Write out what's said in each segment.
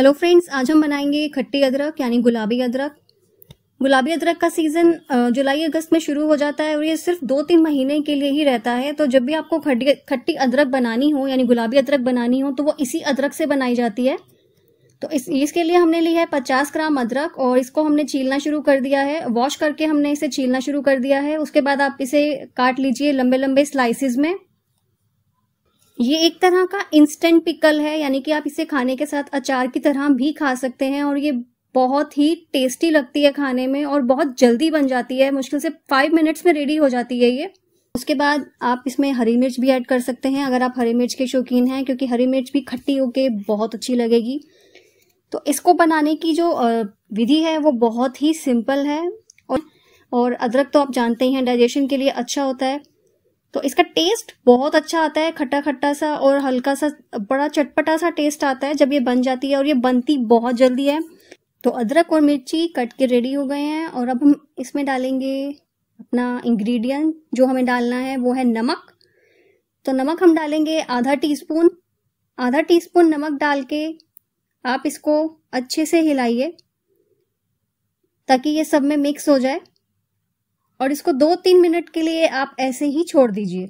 hello friends आज हम बनाएंगे खट्टी अदरक यानी गुलाबी अदरक गुलाबी अदरक का सीज़न जुलाई अगस्त में शुरू हो जाता है और ये सिर्फ दो तीन महीने के लिए ही रहता है तो जब भी आपको खट्टी खट्टी अदरक बनानी हो यानी गुलाबी अदरक बनानी हो तो वो इसी अदरक से बनाई जाती है तो इस इसके लिए हमने लिया है पचास ग्राम अदरक और इसको हमने छीलना शुरू कर दिया है वॉश करके हमने इसे छीलना शुरू कर दिया है उसके बाद आप इसे काट लीजिए लंबे लंबे स्लाइसिस में ये एक तरह का इंस्टेंट पिकल है यानी कि आप इसे खाने के साथ अचार की तरह भी खा सकते हैं और ये बहुत ही टेस्टी लगती है खाने में और बहुत जल्दी बन जाती है मुश्किल से फाइव मिनट्स में रेडी हो जाती है ये उसके बाद आप इसमें हरी मिर्च भी ऐड कर सकते हैं अगर आप हरी मिर्च के शौकीन हैं क्योंकि हरी मिर्च भी खट्टी होके बहुत अच्छी लगेगी तो इसको बनाने की जो विधि है वो बहुत ही सिंपल है और और अदरक तो आप जानते ही हैं डाइजेशन के लिए अच्छा होता है तो इसका टेस्ट बहुत अच्छा आता है खट्टा खट्टा सा और हल्का सा बड़ा चटपटा सा टेस्ट आता है जब ये बन जाती है और ये बनती बहुत जल्दी है तो अदरक और मिर्ची कट के रेडी हो गए हैं और अब हम इसमें डालेंगे अपना इंग्रेडिएंट जो हमें डालना है वो है नमक तो नमक हम डालेंगे आधा टीस्पून आधा टीस्पून नमक डाल के आप इसको अच्छे से हिलाइए ताकि ये सब में मिक्स हो जाए और इसको दो तीन मिनट के लिए आप ऐसे ही छोड़ दीजिए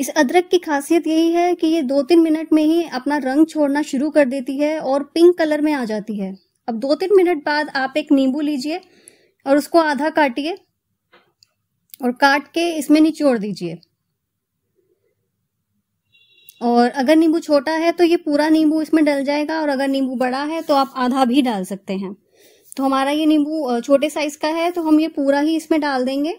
इस अदरक की खासियत यही है कि ये दो तीन मिनट में ही अपना रंग छोड़ना शुरू कर देती है और पिंक कलर में आ जाती है अब दो तीन मिनट बाद आप एक नींबू लीजिए और उसको आधा काटिए और काट के इसमें निचोड़ दीजिए और अगर नींबू छोटा है तो ये पूरा नींबू इसमें डल जाएगा और अगर नींबू बड़ा है तो आप आधा भी डाल सकते हैं तो हमारा ये नींबू छोटे साइज का है तो हम ये पूरा ही इसमें डाल देंगे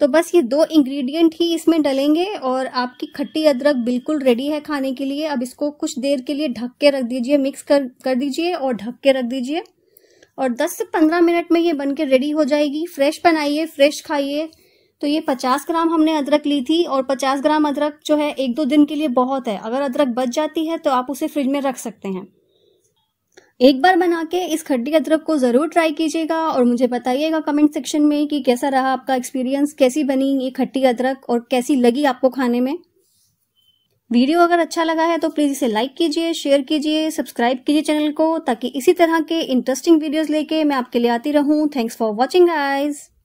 तो बस ये दो इंग्रेडिएंट ही इसमें डलेंगे और आपकी खट्टी अदरक बिल्कुल रेडी है खाने के लिए अब इसको कुछ देर के लिए ढक के रख दीजिए मिक्स कर कर दीजिए और ढक के रख दीजिए और 10 से 15 मिनट में ये बन के रेडी हो जाएगी फ्रेश बनाइए फ्रेश खाइए तो ये 50 ग्राम हमने अदरक ली थी और 50 ग्राम अदरक जो है एक दो दिन के लिए बहुत है अगर अदरक बच जाती है तो आप उसे फ्रिज में रख सकते हैं एक बार बना के इस खट्टी अदरक को ज़रूर ट्राई कीजिएगा और मुझे बताइएगा कमेंट सेक्शन में कि कैसा रहा आपका एक्सपीरियंस कैसी बनी ये खट्टी अदरक और कैसी लगी आपको खाने में वीडियो अगर अच्छा लगा है तो प्लीज़ इसे लाइक कीजिए शेयर कीजिए सब्सक्राइब कीजिए चैनल को ताकि इसी तरह के इंटरेस्टिंग वीडियोस लेके मैं आपके लिए आती रहूं थैंक्स फॉर वॉचिंग आइज़